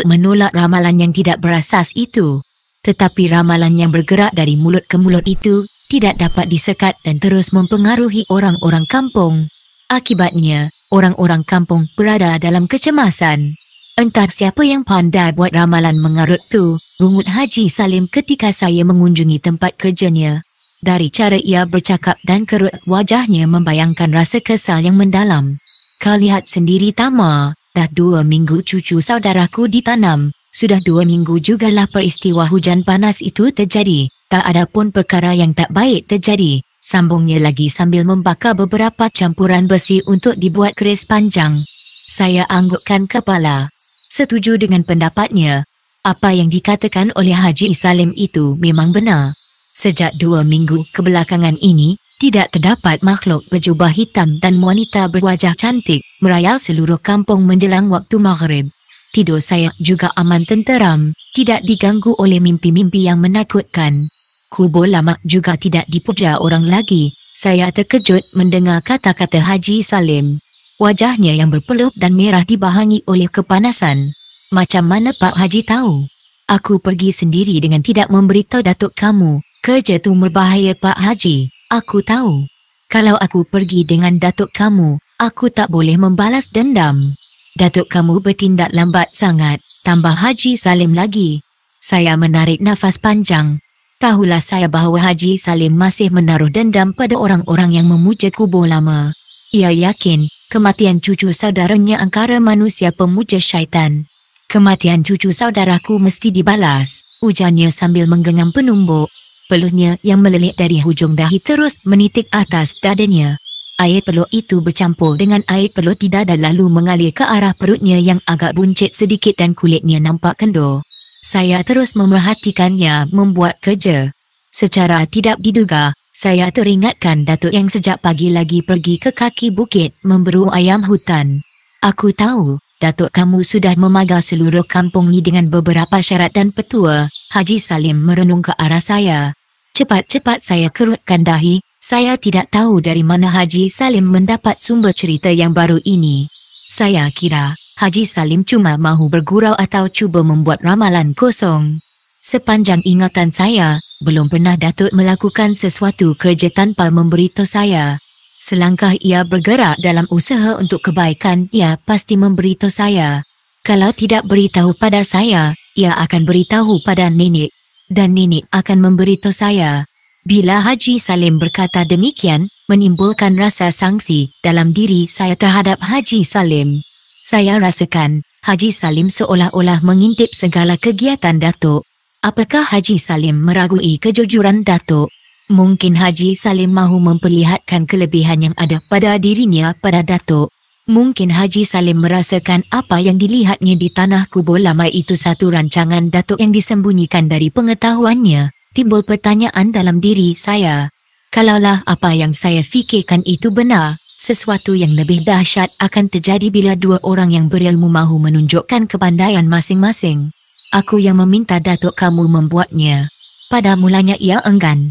patut menolak ramalan yang tidak berasas itu. Tetapi ramalan yang bergerak dari mulut ke mulut itu tidak dapat disekat dan terus mempengaruhi orang-orang kampung. Akibatnya, orang-orang kampung berada dalam kecemasan. Entah siapa yang pandai buat ramalan mengarut tu, rungut Haji Salim ketika saya mengunjungi tempat kerjanya. Dari cara ia bercakap dan kerut wajahnya membayangkan rasa kesal yang mendalam. Kau lihat sendiri Tama, Dah dua minggu cucu saudaraku ditanam, sudah dua minggu jugalah peristiwa hujan panas itu terjadi, tak ada pun perkara yang tak baik terjadi. Sambungnya lagi sambil membakar beberapa campuran besi untuk dibuat keris panjang. Saya anggukkan kepala. Setuju dengan pendapatnya. Apa yang dikatakan oleh Haji Salim itu memang benar. Sejak dua minggu kebelakangan ini, tidak terdapat makhluk berjubah hitam dan wanita berwajah cantik merayau seluruh kampung menjelang waktu maghrib. Tidur saya juga aman tenteram, tidak diganggu oleh mimpi-mimpi yang menakutkan. Kubur lama juga tidak dipuja orang lagi, saya terkejut mendengar kata-kata Haji Salim. Wajahnya yang berpeluh dan merah dibahangi oleh kepanasan. Macam mana Pak Haji tahu? Aku pergi sendiri dengan tidak memberitahu datuk kamu, kerja tu berbahaya Pak Haji. Aku tahu, kalau aku pergi dengan datuk kamu, aku tak boleh membalas dendam. Datuk kamu bertindak lambat sangat, tambah Haji Salim lagi. Saya menarik nafas panjang. Tahulah saya bahawa Haji Salim masih menaruh dendam pada orang-orang yang memuja kubur lama. Ia yakin, kematian cucu saudaranya angkara manusia pemuja syaitan. Kematian cucu saudaraku mesti dibalas, ujarnya sambil menggenggam penumbuk. Peluhnya yang melilit dari hujung dahi terus menitik atas dadanya. Air peluh itu bercampur dengan air peluh di dada lalu mengalir ke arah perutnya yang agak buncit sedikit dan kulitnya nampak kendur. Saya terus memerhatikannya membuat kerja. Secara tidak diduga, saya teringatkan Datuk yang sejak pagi lagi pergi ke kaki bukit memberu ayam hutan. Aku tahu, Datuk kamu sudah memagal seluruh kampung ini dengan beberapa syarat dan petua, Haji Salim merenung ke arah saya. Cepat-cepat saya kerutkan dahi, saya tidak tahu dari mana Haji Salim mendapat sumber cerita yang baru ini. Saya kira, Haji Salim cuma mahu bergurau atau cuba membuat ramalan kosong. Sepanjang ingatan saya, belum pernah Datuk melakukan sesuatu kerja tanpa memberitahu saya. Selangkah ia bergerak dalam usaha untuk kebaikan, ia pasti memberitahu saya. Kalau tidak beritahu pada saya, ia akan beritahu pada nenek dan Nini akan memberitahu saya. Bila Haji Salim berkata demikian, menimbulkan rasa sangsi dalam diri saya terhadap Haji Salim. Saya rasakan, Haji Salim seolah-olah mengintip segala kegiatan Datuk. Apakah Haji Salim meragui kejujuran Datuk? Mungkin Haji Salim mahu memperlihatkan kelebihan yang ada pada dirinya pada Datuk. Mungkin Haji Salim merasakan apa yang dilihatnya di tanah kubur lama itu satu rancangan datuk yang disembunyikan dari pengetahuannya. Timbul pertanyaan dalam diri saya. Kalaulah apa yang saya fikirkan itu benar, sesuatu yang lebih dahsyat akan terjadi bila dua orang yang berilmu mahu menunjukkan kepandaian masing-masing. Aku yang meminta datuk kamu membuatnya. Pada mulanya ia enggan.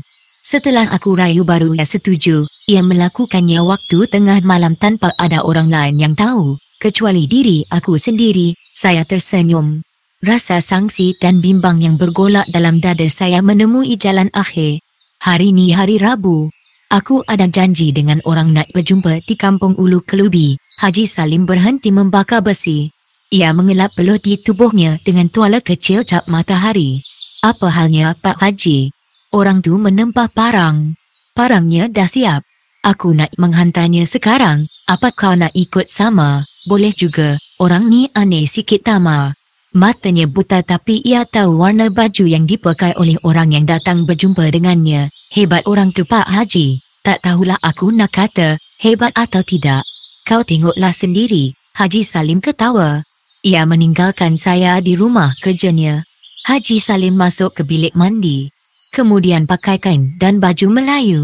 Setelah aku rayu baru ia setuju, ia melakukannya waktu tengah malam tanpa ada orang lain yang tahu, kecuali diri aku sendiri, saya tersenyum. Rasa sangsi dan bimbang yang bergolak dalam dada saya menemui jalan akhir. Hari ini hari Rabu. Aku ada janji dengan orang nak berjumpa di kampung Ulu Kelubi. Haji Salim berhenti membakar besi. Ia mengelap peluh di tubuhnya dengan tuala kecil cap matahari. Apa halnya Pak Haji? Orang tu menempah parang. Parangnya dah siap. Aku nak menghantarnya sekarang. Apa kau nak ikut sama? Boleh juga. Orang ni aneh sikit tama. Matanya buta tapi ia tahu warna baju yang dipakai oleh orang yang datang berjumpa dengannya. Hebat orang tu Pak Haji. Tak tahulah aku nak kata hebat atau tidak. Kau tengoklah sendiri. Haji Salim ketawa. Ia meninggalkan saya di rumah kerjanya. Haji Salim masuk ke bilik mandi kemudian pakai kain dan baju Melayu.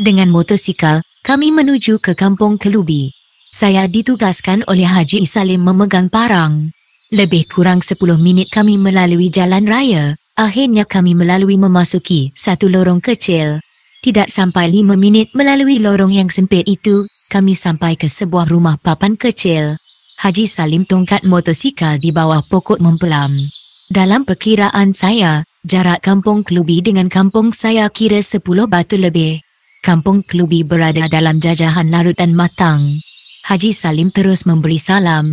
Dengan motosikal, kami menuju ke kampung Kelubi. Saya ditugaskan oleh Haji Salim memegang parang. Lebih kurang 10 minit kami melalui jalan raya, akhirnya kami melalui memasuki satu lorong kecil. Tidak sampai 5 minit melalui lorong yang sempit itu, kami sampai ke sebuah rumah papan kecil. Haji Salim tongkat motosikal di bawah pokok mempelam. Dalam perkiraan saya, Jarak Kampung Kelubi dengan kampung saya kira 10 batu lebih. Kampung Kelubi berada dalam jajahan larutan matang. Haji Salim terus memberi salam.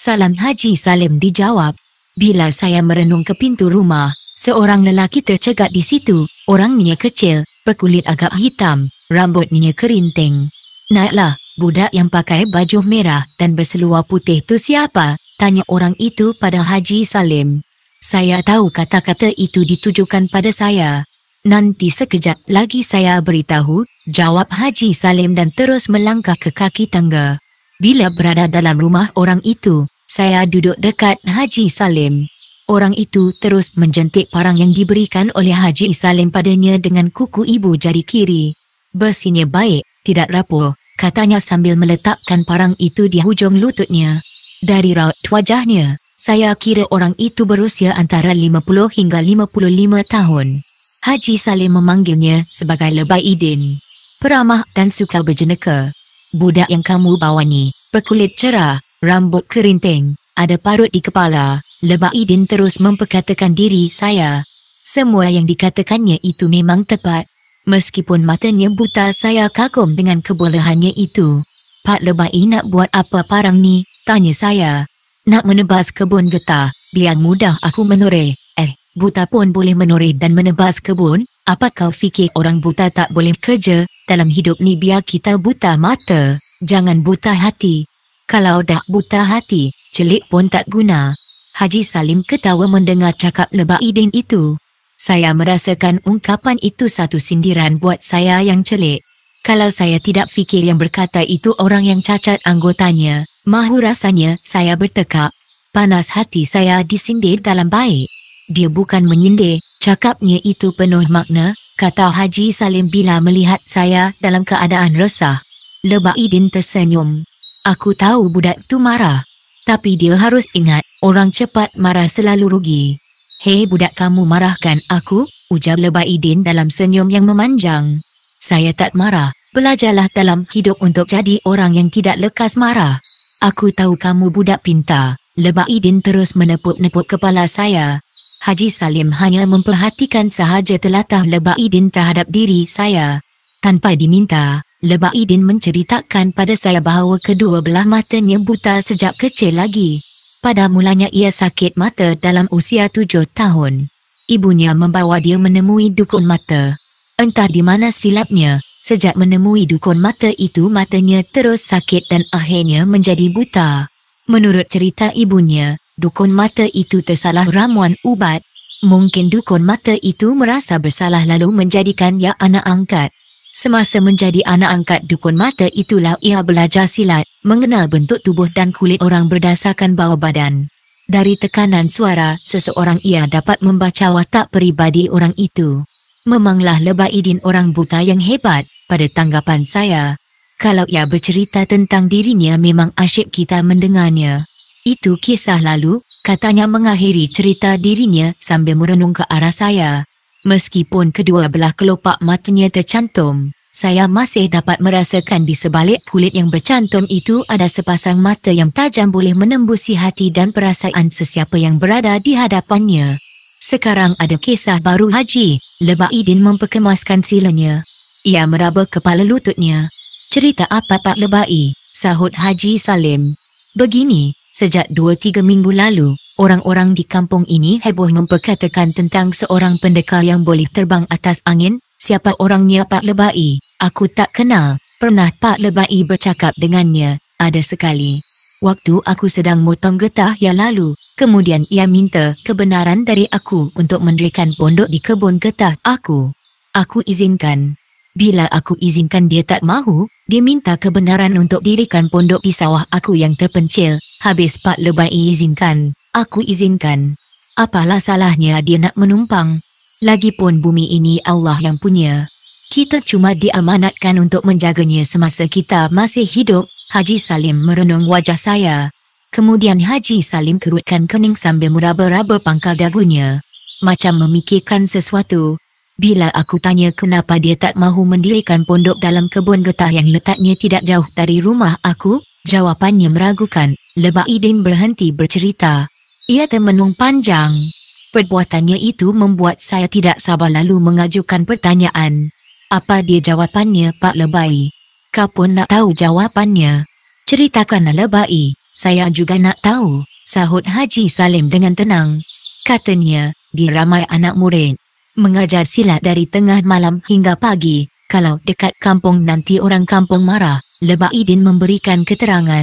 Salam Haji Salim dijawab. Bila saya merenung ke pintu rumah, seorang lelaki tercegat di situ. Orangnya kecil, berkulit agak hitam, rambutnya kerinting. Naiklah, budak yang pakai baju merah dan berseluar putih tu siapa? Tanya orang itu pada Haji Salim. Saya tahu kata-kata itu ditujukan pada saya. Nanti sekejap lagi saya beritahu, jawab Haji Salim dan terus melangkah ke kaki tangga. Bila berada dalam rumah orang itu, saya duduk dekat Haji Salim. Orang itu terus menjentik parang yang diberikan oleh Haji Salim padanya dengan kuku ibu jari kiri. Besinya baik, tidak rapuh, katanya sambil meletakkan parang itu di hujung lututnya. Dari raut wajahnya, saya kira orang itu berusia antara 50 hingga 55 tahun. Haji Saleh memanggilnya sebagai Lebai Idin. Peramah dan suka berjeneka. Budak yang kamu bawa ni, berkulit cerah, rambut kerinting, ada parut di kepala. Lebak Idin terus memperkatakan diri saya. Semua yang dikatakannya itu memang tepat. Meskipun matanya buta saya kagum dengan kebolehannya itu. Pak Lebai nak buat apa parang ni, tanya saya. Nak menebas kebun getah, biar mudah aku menoreh. Eh, buta pun boleh menoreh dan menebas kebun? Apa kau fikir orang buta tak boleh kerja? Dalam hidup ni biar kita buta mata, jangan buta hati. Kalau dah buta hati, celik pun tak guna. Haji Salim ketawa mendengar cakap lebah idin itu. Saya merasakan ungkapan itu satu sindiran buat saya yang celik. Kalau saya tidak fikir yang berkata itu orang yang cacat anggotanya, Mahu rasanya saya bertekak. Panas hati saya disindir dalam baik. Dia bukan menyindir, cakapnya itu penuh makna, kata Haji Salim bila melihat saya dalam keadaan resah. Lebak Idin tersenyum. Aku tahu budak tu marah. Tapi dia harus ingat, orang cepat marah selalu rugi. Hei budak kamu marahkan aku, ujar Lebak Idin dalam senyum yang memanjang. Saya tak marah, belajarlah dalam hidup untuk jadi orang yang tidak lekas marah. Aku tahu kamu budak pintar. Lebak Idin terus menepuk-nepuk kepala saya. Haji Salim hanya memperhatikan sahaja telatah Lebak Idin terhadap diri saya. Tanpa diminta, Lebak Idin menceritakan pada saya bahawa kedua belah matanya buta sejak kecil lagi. Pada mulanya ia sakit mata dalam usia tujuh tahun. Ibunya membawa dia menemui dukun mata. Entah di mana silapnya, Sejak menemui dukun mata itu, matanya terus sakit dan akhirnya menjadi buta. Menurut cerita ibunya, dukun mata itu tersalah ramuan ubat. Mungkin dukun mata itu merasa bersalah lalu menjadikan ia anak angkat. Semasa menjadi anak angkat dukun mata itulah ia belajar silat, mengenal bentuk tubuh dan kulit orang berdasarkan bau badan. Dari tekanan suara, seseorang ia dapat membaca watak peribadi orang itu. Memanglah lebaidin orang buta yang hebat. Pada tanggapan saya, kalau ia bercerita tentang dirinya memang asyik kita mendengarnya. Itu kisah lalu, katanya mengakhiri cerita dirinya sambil merenung ke arah saya. Meskipun kedua belah kelopak matanya tercantum, saya masih dapat merasakan di sebalik kulit yang bercantum itu ada sepasang mata yang tajam boleh menembusi hati dan perasaan sesiapa yang berada di hadapannya. Sekarang ada kisah baru Haji, Lebak Idin memperkemaskan silanya. Ia meraba kepala lututnya. Cerita apa Pak Lebai? Sahut Haji Salim. Begini, sejak dua tiga minggu lalu, orang-orang di kampung ini heboh memperkatakan tentang seorang pendekar yang boleh terbang atas angin. Siapa orangnya Pak Lebai? Aku tak kenal. Pernah Pak Lebai bercakap dengannya, ada sekali. Waktu aku sedang motong getah yang lalu, kemudian ia minta kebenaran dari aku untuk mendirikan pondok di kebun getah aku. Aku izinkan. Bila aku izinkan dia tak mahu, dia minta kebenaran untuk dirikan pondok di sawah aku yang terpencil. Habis Pak Lebai izinkan, aku izinkan. Apalah salahnya dia nak menumpang? Lagipun bumi ini Allah yang punya. Kita cuma diamanatkan untuk menjaganya semasa kita masih hidup. Haji Salim merenung wajah saya. Kemudian Haji Salim kerutkan kening sambil meraba-raba pangkal dagunya. Macam memikirkan sesuatu, bila aku tanya kenapa dia tak mahu mendirikan pondok dalam kebun getah yang letaknya tidak jauh dari rumah aku, jawapannya meragukan. Lebak Idin berhenti bercerita. Ia termenung panjang. Perbuatannya itu membuat saya tidak sabar lalu mengajukan pertanyaan. Apa dia jawapannya Pak Lebai? Kau pun nak tahu jawapannya. Ceritakanlah Lebai, saya juga nak tahu, sahut Haji Salim dengan tenang. Katanya, dia ramai anak murid mengajar silat dari tengah malam hingga pagi. Kalau dekat kampung nanti orang kampung marah, Lebak Idin memberikan keterangan.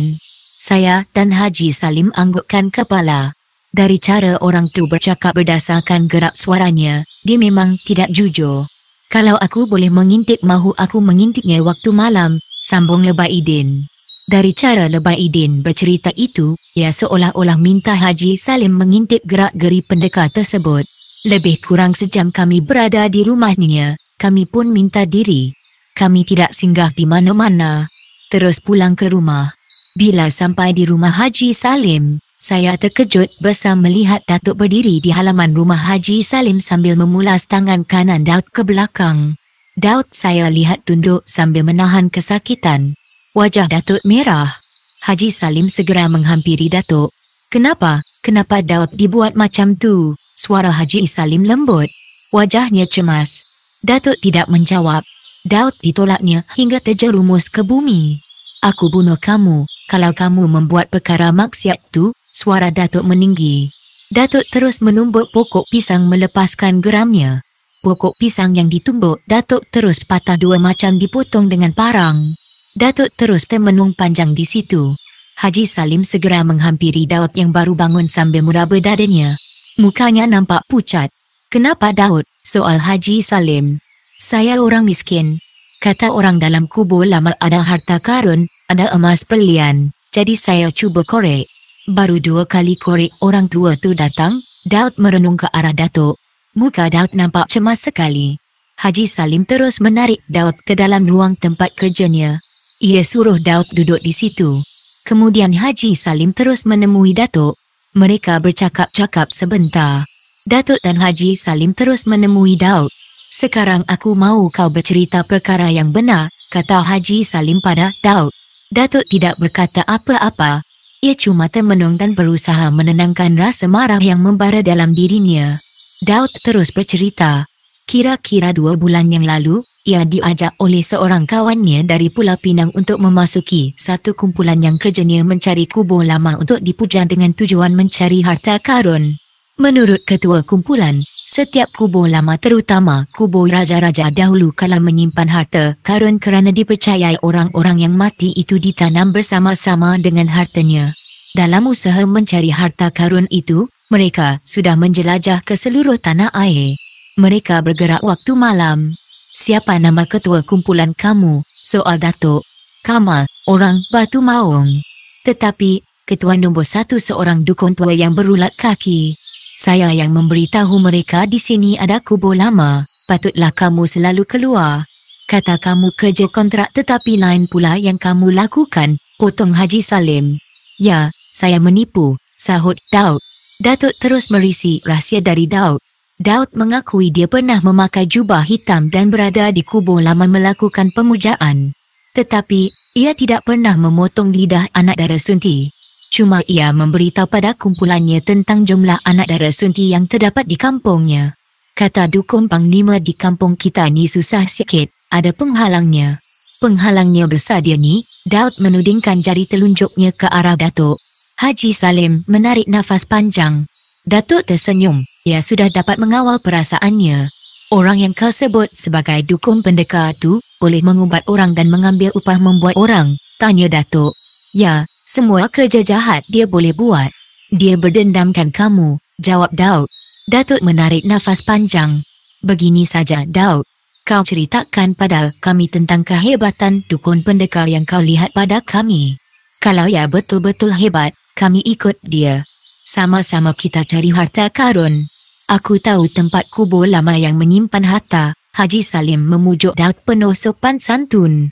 Saya dan Haji Salim anggukkan kepala. Dari cara orang tu bercakap berdasarkan gerak suaranya, dia memang tidak jujur. Kalau aku boleh mengintip mahu aku mengintipnya waktu malam, sambung Lebak Idin. Dari cara Lebak Idin bercerita itu, ia seolah-olah minta Haji Salim mengintip gerak-geri pendekar tersebut. Lebih kurang sejam kami berada di rumahnya, kami pun minta diri. Kami tidak singgah di mana-mana. Terus pulang ke rumah. Bila sampai di rumah Haji Salim, saya terkejut besar melihat Datuk berdiri di halaman rumah Haji Salim sambil memulas tangan kanan Daud ke belakang. Daud saya lihat tunduk sambil menahan kesakitan. Wajah Datuk merah. Haji Salim segera menghampiri Datuk. Kenapa, kenapa Daud dibuat macam tu? Suara Haji Salim lembut. Wajahnya cemas. Datuk tidak menjawab. Daud ditolaknya hingga terjerumus ke bumi. Aku bunuh kamu, kalau kamu membuat perkara maksiat tu, suara Datuk meninggi. Datuk terus menumbuk pokok pisang melepaskan geramnya. Pokok pisang yang ditumbuk Datuk terus patah dua macam dipotong dengan parang. Datuk terus termenung panjang di situ. Haji Salim segera menghampiri Daud yang baru bangun sambil meraba dadanya. Mukanya nampak pucat. Kenapa Daud? Soal Haji Salim. Saya orang miskin. Kata orang dalam kubur lama ada harta karun, ada emas perlian. Jadi saya cuba korek. Baru dua kali korek orang tua tu datang, Daud merenung ke arah Datuk. Muka Daud nampak cemas sekali. Haji Salim terus menarik Daud ke dalam ruang tempat kerjanya. Ia suruh Daud duduk di situ. Kemudian Haji Salim terus menemui Datuk. Mereka bercakap-cakap sebentar. Datuk dan Haji Salim terus menemui Daud. Sekarang aku mahu kau bercerita perkara yang benar, kata Haji Salim pada Daud. Datuk tidak berkata apa-apa. Ia cuma termenung dan berusaha menenangkan rasa marah yang membara dalam dirinya. Daud terus bercerita. Kira-kira dua bulan yang lalu, ia diajak oleh seorang kawannya dari Pulau Pinang untuk memasuki satu kumpulan yang kerjanya mencari kubur lama untuk dipuja dengan tujuan mencari harta karun. Menurut ketua kumpulan, setiap kubur lama terutama kubur raja-raja dahulu kala menyimpan harta karun kerana dipercayai orang-orang yang mati itu ditanam bersama-sama dengan hartanya. Dalam usaha mencari harta karun itu, mereka sudah menjelajah ke seluruh tanah air. Mereka bergerak waktu malam. Siapa nama ketua kumpulan kamu? Soal Datuk. Kamal, orang Batu Maung. Tetapi, ketua nombor satu seorang dukun tua yang berulat kaki. Saya yang memberitahu mereka di sini ada kubur lama. Patutlah kamu selalu keluar. Kata kamu kerja kontrak tetapi lain pula yang kamu lakukan, potong Haji Salim. Ya, saya menipu, sahut Daud. Datuk terus merisi rahsia dari Daud. Daud mengakui dia pernah memakai jubah hitam dan berada di kubur lama melakukan pemujaan. Tetapi, ia tidak pernah memotong lidah anak darah sunti. Cuma ia memberitahu pada kumpulannya tentang jumlah anak darah sunti yang terdapat di kampungnya. Kata dukung panglima di kampung kita ni susah sikit, ada penghalangnya. Penghalangnya besar dia ni, Daud menudingkan jari telunjuknya ke arah Datuk. Haji Salim menarik nafas panjang Datuk tersenyum. Ia sudah dapat mengawal perasaannya. Orang yang kau sebut sebagai dukun pendekar tu boleh mengubat orang dan mengambil upah membuat orang, tanya Datuk. Ya, semua kerja jahat dia boleh buat. Dia berdendamkan kamu, jawab Daud. Datuk menarik nafas panjang. Begini saja Daud, kau ceritakan pada kami tentang kehebatan dukun pendekar yang kau lihat pada kami. Kalau ya betul-betul hebat, kami ikut dia sama-sama kita cari harta karun. Aku tahu tempat kubur lama yang menyimpan harta, Haji Salim memujuk Daud penuh sopan santun.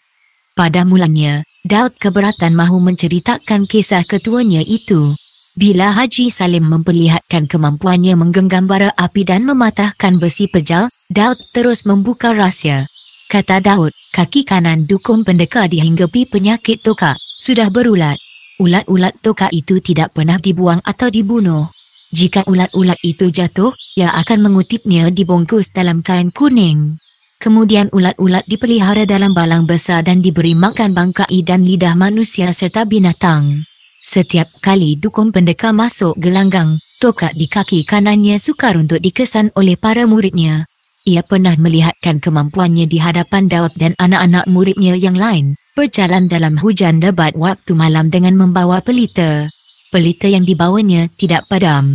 Pada mulanya, Daud keberatan mahu menceritakan kisah ketuanya itu. Bila Haji Salim memperlihatkan kemampuannya menggenggam bara api dan mematahkan besi pejal, Daud terus membuka rahsia. Kata Daud, kaki kanan dukun pendekar dihinggapi penyakit tokak, sudah berulat ulat-ulat toka itu tidak pernah dibuang atau dibunuh. Jika ulat-ulat itu jatuh, ia akan mengutipnya dibungkus dalam kain kuning. Kemudian ulat-ulat dipelihara dalam balang besar dan diberi makan bangkai dan lidah manusia serta binatang. Setiap kali dukun pendekar masuk gelanggang, tokak di kaki kanannya sukar untuk dikesan oleh para muridnya. Ia pernah melihatkan kemampuannya di hadapan Daud dan anak-anak muridnya yang lain berjalan dalam hujan lebat waktu malam dengan membawa pelita. Pelita yang dibawanya tidak padam.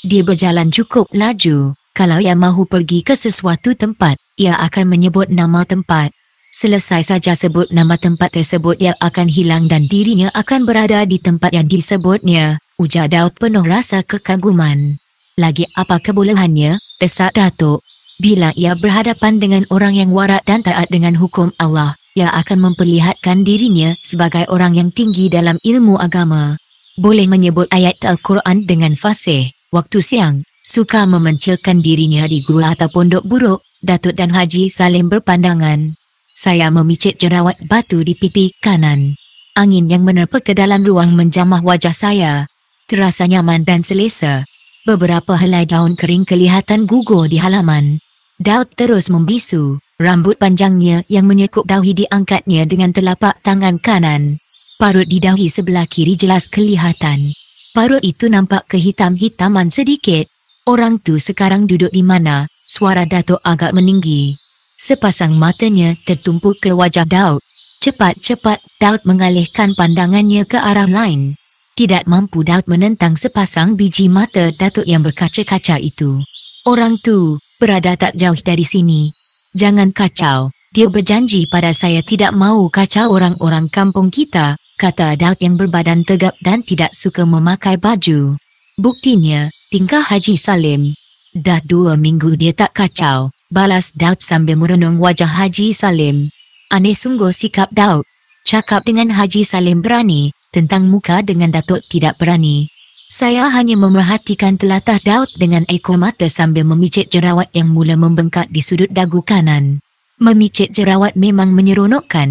Dia berjalan cukup laju. Kalau ia mahu pergi ke sesuatu tempat, ia akan menyebut nama tempat. Selesai saja sebut nama tempat tersebut, ia akan hilang dan dirinya akan berada di tempat yang disebutnya. Ujar Daud penuh rasa kekaguman. Lagi apa kebolehannya, desak Datuk. Bila ia berhadapan dengan orang yang warak dan taat dengan hukum Allah, yang akan memperlihatkan dirinya sebagai orang yang tinggi dalam ilmu agama. Boleh menyebut ayat Al-Quran dengan fasih, waktu siang, suka memencilkan dirinya di gua atau pondok buruk, Datuk dan Haji saling berpandangan. Saya memicit jerawat batu di pipi kanan. Angin yang menerpa ke dalam ruang menjamah wajah saya. Terasa nyaman dan selesa. Beberapa helai daun kering kelihatan gugur di halaman. Daud terus membisu. Rambut panjangnya yang menyekup dahi diangkatnya dengan telapak tangan kanan. Parut di dahi sebelah kiri jelas kelihatan. Parut itu nampak kehitam-hitaman sedikit. Orang tu sekarang duduk di mana? Suara Datuk agak meninggi. Sepasang matanya tertumpu ke wajah Daud. Cepat-cepat Daud mengalihkan pandangannya ke arah lain. Tidak mampu Daud menentang sepasang biji mata Datuk yang berkaca-kaca itu. Orang tu berada tak jauh dari sini, Jangan kacau, dia berjanji pada saya tidak mahu kacau orang-orang kampung kita, kata Dak yang berbadan tegap dan tidak suka memakai baju. Buktinya, tingkah Haji Salim. Dah dua minggu dia tak kacau, balas Daud sambil merenung wajah Haji Salim. Aneh sungguh sikap Daud. Cakap dengan Haji Salim berani, tentang muka dengan Datuk tidak berani. Saya hanya memerhatikan telatah Daud dengan ekor mata sambil memicit jerawat yang mula membengkak di sudut dagu kanan. Memicit jerawat memang menyeronokkan.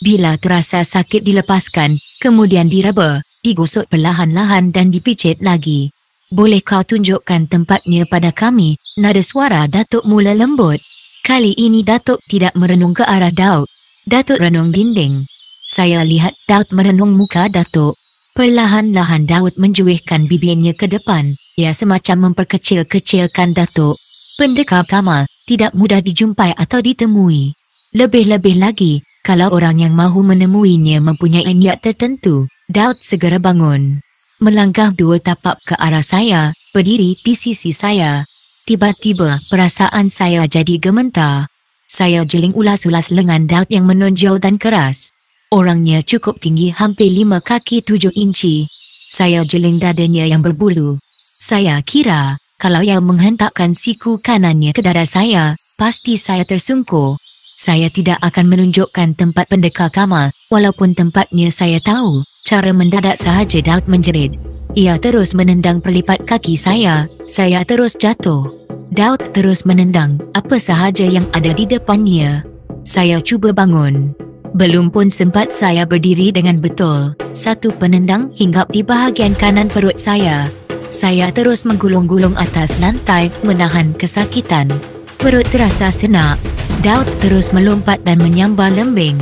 Bila terasa sakit dilepaskan, kemudian direba, digosok perlahan-lahan dan dipicit lagi. Boleh kau tunjukkan tempatnya pada kami? Nada suara Datuk mula lembut. Kali ini Datuk tidak merenung ke arah Daud. Datuk renung dinding. Saya lihat Daud merenung muka Datuk. Perlahan-lahan Daud menjuihkan bibirnya ke depan. Ia semacam memperkecil-kecilkan Datuk. Pendekar Kamal tidak mudah dijumpai atau ditemui. Lebih-lebih lagi, kalau orang yang mahu menemuinya mempunyai niat tertentu, Daud segera bangun. Melangkah dua tapak ke arah saya, berdiri di sisi saya. Tiba-tiba perasaan saya jadi gementar. Saya jeling ulas-ulas lengan Daud yang menonjol dan keras. Orangnya cukup tinggi hampir lima kaki tujuh inci. Saya jeling dadanya yang berbulu. Saya kira, kalau ia menghentakkan siku kanannya ke dada saya, pasti saya tersungkur. Saya tidak akan menunjukkan tempat pendekar kamar, walaupun tempatnya saya tahu, cara mendadak sahaja Daud menjerit. Ia terus menendang pelipat kaki saya, saya terus jatuh. Daud terus menendang apa sahaja yang ada di depannya. Saya cuba bangun. Belum pun sempat saya berdiri dengan betul, satu penendang hinggap di bahagian kanan perut saya. Saya terus menggulung-gulung atas lantai menahan kesakitan. Perut terasa senak. Daud terus melompat dan menyambar lembing.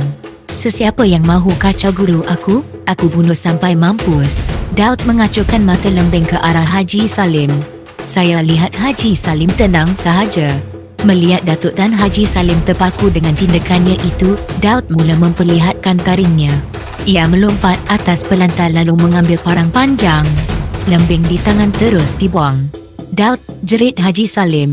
Sesiapa yang mahu kacau guru aku, aku bunuh sampai mampus. Daud mengacukan mata lembing ke arah Haji Salim. Saya lihat Haji Salim tenang sahaja. Melihat Datuk Tan Haji Salim terpaku dengan tindakannya itu, Daud mula memperlihatkan taringnya. Ia melompat atas pelantar lalu mengambil parang panjang. Lembing di tangan terus dibuang. Daud, jerit Haji Salim.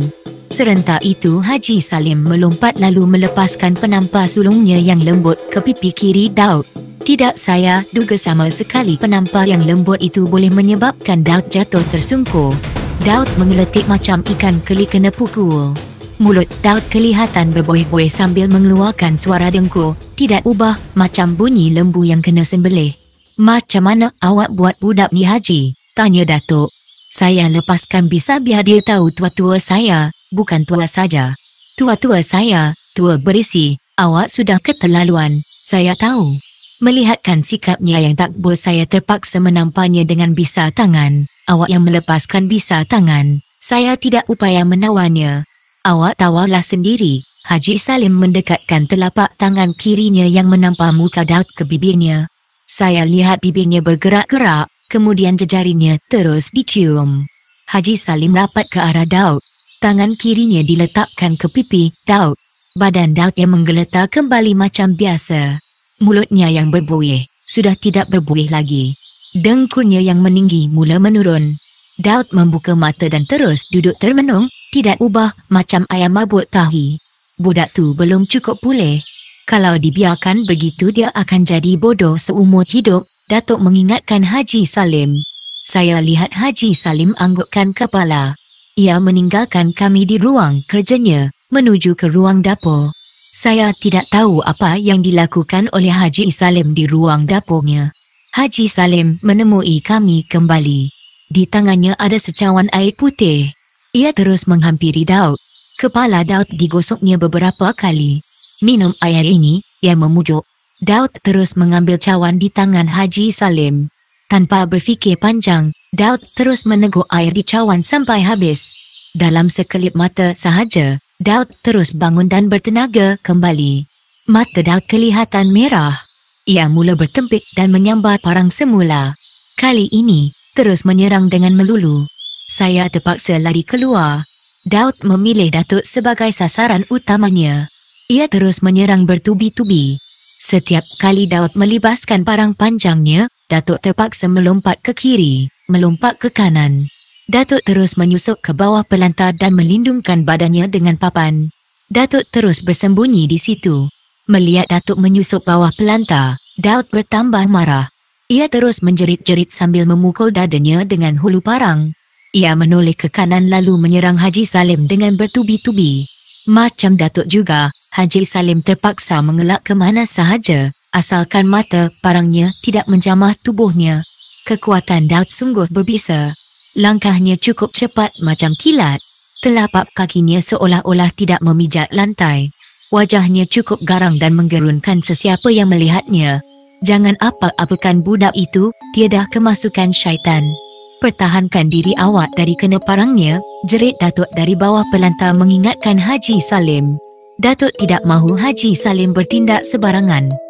Serentak itu Haji Salim melompat lalu melepaskan penampar sulungnya yang lembut ke pipi kiri Daud. Tidak saya duga sama sekali penampar yang lembut itu boleh menyebabkan Daud jatuh tersungkur. Daud mengeletik macam ikan keli kena pukul mulut Tal kelihatan berboih-boih sambil mengeluarkan suara dengkur, tidak ubah, macam bunyi lembu yang kena sembelih. Macam mana awak buat budak ni haji? Tanya Datuk. Saya lepaskan bisa biar dia tahu tua-tua saya, bukan tua saja. Tua-tua saya, tua berisi, awak sudah keterlaluan, saya tahu. Melihatkan sikapnya yang tak takbur saya terpaksa menampaknya dengan bisa tangan, awak yang melepaskan bisa tangan. Saya tidak upaya menawannya, Awak tawalah sendiri. Haji Salim mendekatkan telapak tangan kirinya yang menampak muka Daud ke bibirnya. Saya lihat bibirnya bergerak-gerak, kemudian jejarinya terus dicium. Haji Salim rapat ke arah Daud. Tangan kirinya diletakkan ke pipi Daud. Badan Daud yang menggeletak kembali macam biasa. Mulutnya yang berbuih, sudah tidak berbuih lagi. Dengkurnya yang meninggi mula menurun. Daud membuka mata dan terus duduk termenung, tidak ubah macam ayam mabuk tahi. Budak tu belum cukup pulih. Kalau dibiarkan begitu dia akan jadi bodoh seumur hidup, Datuk mengingatkan Haji Salim. Saya lihat Haji Salim anggukkan kepala. Ia meninggalkan kami di ruang kerjanya, menuju ke ruang dapur. Saya tidak tahu apa yang dilakukan oleh Haji Salim di ruang dapurnya. Haji Salim menemui kami kembali. Di tangannya ada secawan air putih. Ia terus menghampiri Daud. Kepala Daud digosoknya beberapa kali. Minum air ini, ia memujuk. Daud terus mengambil cawan di tangan Haji Salim. Tanpa berfikir panjang, Daud terus meneguk air di cawan sampai habis. Dalam sekelip mata sahaja, Daud terus bangun dan bertenaga kembali. Mata Daud kelihatan merah. Ia mula bertempik dan menyambar parang semula. Kali ini, terus menyerang dengan melulu. Saya terpaksa lari keluar. Daud memilih Datuk sebagai sasaran utamanya. Ia terus menyerang bertubi-tubi. Setiap kali Daud melibaskan parang panjangnya, Datuk terpaksa melompat ke kiri, melompat ke kanan. Datuk terus menyusup ke bawah pelanta dan melindungkan badannya dengan papan. Datuk terus bersembunyi di situ. Melihat Datuk menyusup bawah pelanta, Daud bertambah marah. Ia terus menjerit-jerit sambil memukul dadanya dengan hulu parang. Ia menoleh ke kanan lalu menyerang Haji Salim dengan bertubi-tubi. Macam Datuk juga, Haji Salim terpaksa mengelak ke mana sahaja, asalkan mata parangnya tidak menjamah tubuhnya. Kekuatan Daud sungguh berbisa. Langkahnya cukup cepat macam kilat. Telapak kakinya seolah-olah tidak memijak lantai. Wajahnya cukup garang dan menggerunkan sesiapa yang melihatnya jangan apa-apakan budak itu, tiada kemasukan syaitan. Pertahankan diri awak dari kena parangnya, jerit Datuk dari bawah pelanta mengingatkan Haji Salim. Datuk tidak mahu Haji Salim bertindak sebarangan.